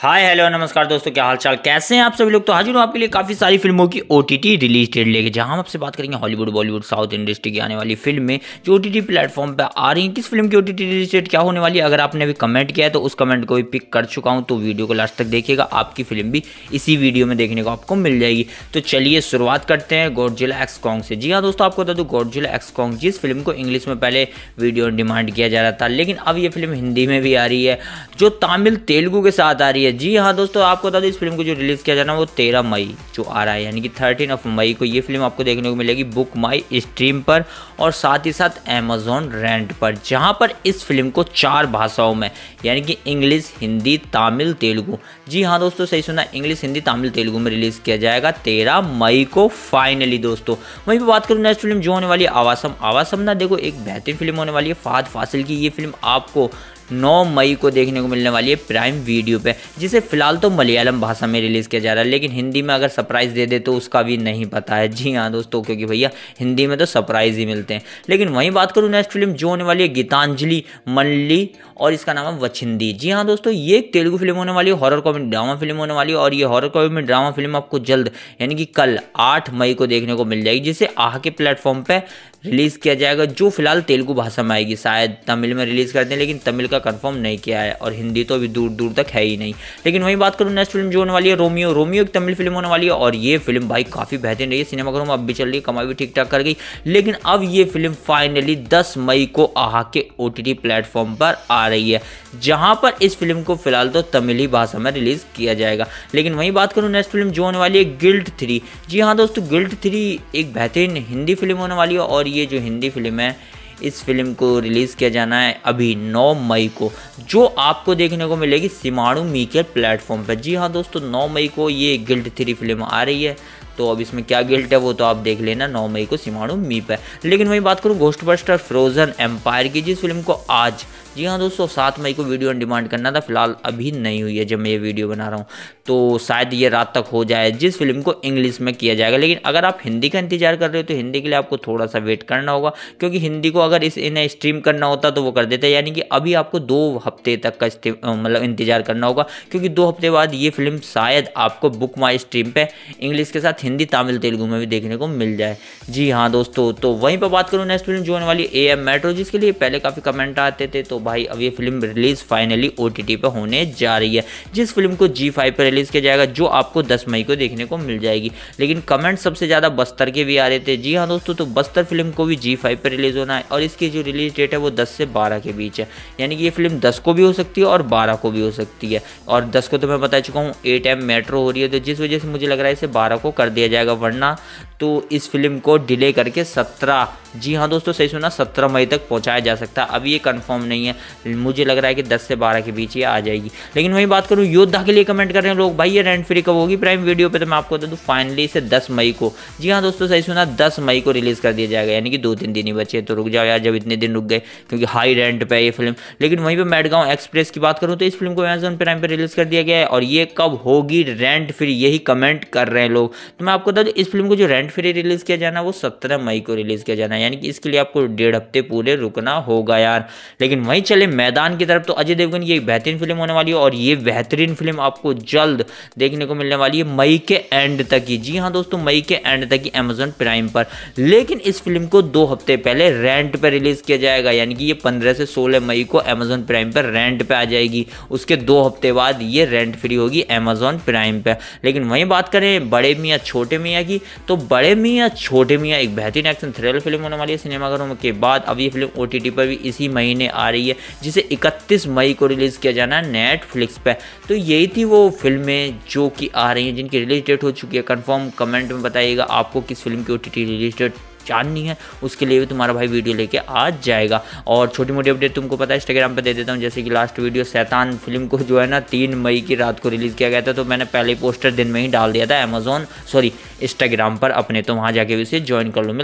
hi hello नमस्कार दोस्तों क्या हाल चाल कैसे हैं आप सभी लोग तो हाजिर हूँ आपके लिए काफ़ी सारी फिल्मों की O T T release date लेके जहां हम आपसे बात करेंगे हॉलीवुड बॉलीवुड साउथ इंडस्ट्री की आने वाली फिल्में जो ओ टी प्लेटफॉर्म पर आ रही है किस फिल्म की O T T release date क्या होने वाली है अगर आपने अभी कमेंट किया है तो उस कमेंट को भी पिक कर चुका हूँ तो वीडियो को लास्ट तक देखिएगा आपकी फिल्म भी इसी वीडियो में देखने को आपको मिल जाएगी तो चलिए शुरुआत करते हैं गॉडजिला एक्सकॉन्ग से जी हाँ दोस्तों आपको बता दूँ गॉडजिला एक्सकॉन्ग जिस फिल्म को इंग्लिश में पहले वीडियो डिमांड किया जा रहा था लेकिन अब ये फिल्म हिंदी में भी आ रही है जो तमिल तेलुगू के साथ आ रही है है जी हाँ दोस्तों आपको बता दें इस फिल्म को जो रिलीज़ किया जाना वो तेरह मई जो आ रहा है यानी कि थर्टीन ऑफ मई को ये फिल्म आपको देखने को मिलेगी बुक माई स्ट्रीम पर और साथ ही साथ अमेजोन रेंट पर जहाँ पर इस फिल्म को चार भाषाओं में यानी कि इंग्लिश हिंदी तमिल तेलुगू जी हाँ दोस्तों सही सुना इंग्लिश हिंदी तमिल तेलुगू में रिलीज़ किया जाएगा तेरह मई को फाइनली दोस्तों वहीं पर बात करूँ नेक्स्ट फिल्म जो होने वाली है आवासम आवासम ना देखो एक बेहतरीन फिल्म होने वाली है फाद फासिल की ये फिल्म आपको 9 मई को देखने को मिलने वाली है प्राइम वीडियो पे जिसे फिलहाल तो मलयालम भाषा में रिलीज़ किया जा रहा है लेकिन हिंदी में अगर सरप्राइज़ दे दे तो उसका भी नहीं पता है जी हाँ दोस्तों क्योंकि भैया हिंदी में तो सरप्राइज़ ही मिलते हैं लेकिन वहीं बात करूँ नेक्स्ट फिल्म जो होने वाली है गीतांजलि मल्ली और इसका नाम है वछिंदी जी हाँ दोस्तों ये एक तेलुगु फिल्म होने वाली है हॉरर कॉमेडी ड्रामा फिल्म होने वाली है और ये हॉरर कॉमेडी ड्रामा फिल्म आपको जल्द यानी कि कल आठ मई को देखने को मिल जाएगी जिसे आह के प्लेटफॉर्म पर रिलीज़ किया जाएगा जो फिलहाल तेलुगु भाषा में आएगी शायद तमिल में रिलीज़ करते हैं लेकिन तमिल का का कंफर्म नहीं किया है और हिंदी तो अभी दूर दूर तक है ही नहीं लेकिन वही बात करूँ नेक्स्ट फिल्म जो होने वाली है रोमियो रोमियो एक तमिल फिल्म होने वाली है और ये फिल्म भाई काफ़ी बेहतरीन रही है सिनेमाघरों में अब भी चल रही है कमाई भी ठीक ठाक कर गई लेकिन अब ये फिल्म फाइनली दस मई को आहा के ओ प्लेटफॉर्म पर आ रही है जहाँ पर इस फिल्म को फिलहाल तो तमिल ही भाषा में रिलीज़ किया जाएगा लेकिन वही बात करूँ नेक्स्ट फिल्म जो होने वाली है गिल्ट थ्री जी हाँ दोस्तों गिल्ट थ्री एक बेहतरीन हिंदी फिल्म होने वाली है और ये जो हिंदी फिल्म है इस फिल्म को रिलीज़ किया जाना है अभी 9 मई को जो आपको देखने को मिलेगी सिमाणु मीकेल प्लेटफॉर्म पर जी हाँ दोस्तों 9 मई को ये गिल्ड थ्री फिल्म आ रही है तो अब इसमें क्या गिल्ट है वो तो आप देख लेना नौ मई को सिमाणु मीप है लेकिन वही बात करूँ घोस्ट बस्टर फ्रोजन एम्पायर की जिस फिल्म को आज जी हाँ दोस्तों सात मई को वीडियो ऑन डिमांड करना था फिलहाल अभी नहीं हुई है जब मैं ये वीडियो बना रहा हूँ तो शायद ये रात तक हो जाए जिस फिल्म को इंग्लिश में किया जाएगा लेकिन अगर आप हिंदी का इंतजार कर रहे हो तो हिंदी के लिए आपको थोड़ा सा वेट करना होगा क्योंकि हिंदी को अगर इस इन्हें स्ट्रीम करना होता तो वो कर देते यानी कि अभी आपको दो हफ्ते तक का मतलब इंतजार करना होगा क्योंकि दो हफ्ते बाद ये फिल्म शायद आपको बुक माई स्ट्रीम पर इंग्लिश के साथ हिंदी तमिल तेलुगु में भी देखने को मिल जाए जी हाँ दोस्तों तो वहीं पर बात करूँ नेक्स्ट फिल्म जो होने वाली ए एम मेट्रो जिसके लिए पहले काफ़ी कमेंट आते थे तो भाई अब ये film release finally O T पर होने जा रही है जिस फिल्म को जी फाइव पर रिलीज़ किया जाएगा जो आपको दस मई को देखने को मिल जाएगी लेकिन कमेंट सबसे ज़्यादा बस्तर के भी आ रहे थे जी हाँ दोस्तों तो बस्तर फिल्म को भी जी फाइव पर रिलीज़ होना है और इसकी जो रिलीज डेट है वो दस से बारह के बीच है यानी कि ये फिल्म दस को भी हो सकती है और बारह को भी हो सकती है और दस को तो मैं बता चुका हूँ ए एम मेट्रो हो रही है तो जिस वजह से मुझे लग रहा है इसे बारह को कर दिया जाएगा वरना तो इस फिल्म को डिले करके 17 जी हाँ दोस्तों सही सुना 17 मई तक पहुंचाया जा सकता है अभी ये कंफर्म नहीं है मुझे लग रहा है कि 10 से 12 के बीच ये आ जाएगी लेकिन वही बात करूँ योद्धा के लिए कमेंट कर रहे हैं लोग भाई ये रेंट फ्री कब होगी प्राइम वीडियो पे तो मैं आपको बता दूँ फाइनली इसे 10 मई को जी हाँ दोस्तों सही सुना दस मई को रिलीज़ कर दिया जाएगा यानी कि दो तीन दिन ही बचे तो रुक जाओ यार जब इतने दिन रुक गए क्योंकि हाई रेंट पर ये फिल्म लेकिन वहीं पर मैडगांव एक्सप्रेस की बात करूँ तो इस फिल्म को अमेजोन प्राइम पर रिलीज़ कर दिया गया है और ये कब होगी रेंट फ्री यही कमेंट कर रहे हैं लोग मैं आपको बता दूँ इस फिल्म को जो रेंट फ्री रिलीज़ किया जाना वो सत्रह मई को रिलीज़ किया जाना है यानी कि इसके लिए आपको डेढ़ हफ्ते पूरे रुकना होगा यार लेकिन वहीं चले मैदान की तरफ तो अजय देवगन की एक बेहतरीन फिल्म होने वाली है और ये बेहतरीन फिल्म आपको जल्द देखने को मिलने वाली है मई के एंड तक ही जी हाँ दोस्तों मई के एंड तक ही अमेजोन प्राइम पर लेकिन इस फिल्म को दो हफ्ते पहले रेंट पर रिलीज़ किया जाएगा यानी कि ये पंद्रह से सोलह मई को अमेजोन प्राइम पर रेंट पर आ जाएगी उसके दो हफ्ते बाद ये रेंट फ्री होगी अमेजोन प्राइम पर लेकिन वहीं बात करें बड़े मियाँ छोटे मियाँ की तो बड़े मियाँ छोटे मियाँ एक बेहतरीन एक्शन थ्रिलर फिल्म होने वाली है सिनेमाघरों के बाद अब ये फिल्म ओ पर भी इसी महीने आ रही है जिसे इकतीस मई को रिलीज़ किया जाना है नेटफ्लिक्स पर तो यही थी वो फिल्में जो कि आ रही हैं जिनकी रिलीज डेट हो चुकी है कन्फर्म कमेंट में बताइएगा आपको किस फिल्म की ओ रिलीज डेट जाननी है उसके लिए भी तुम्हारा भाई वीडियो लेके आ जाएगा और छोटी मोटी अपडेट तुमको पता है इंस्टाग्राम पर दे देता हूँ जैसे कि लास्ट वीडियो सैतान फिल्म को जो है ना तीन मई की रात को रिलीज़ किया गया था तो मैंने पहले पोस्टर दिन में ही डाल दिया था अमेजोन सॉरी इंस्टाग्राम पर अपने तो वहाँ जाके भी उसे ज्वाइन कर लो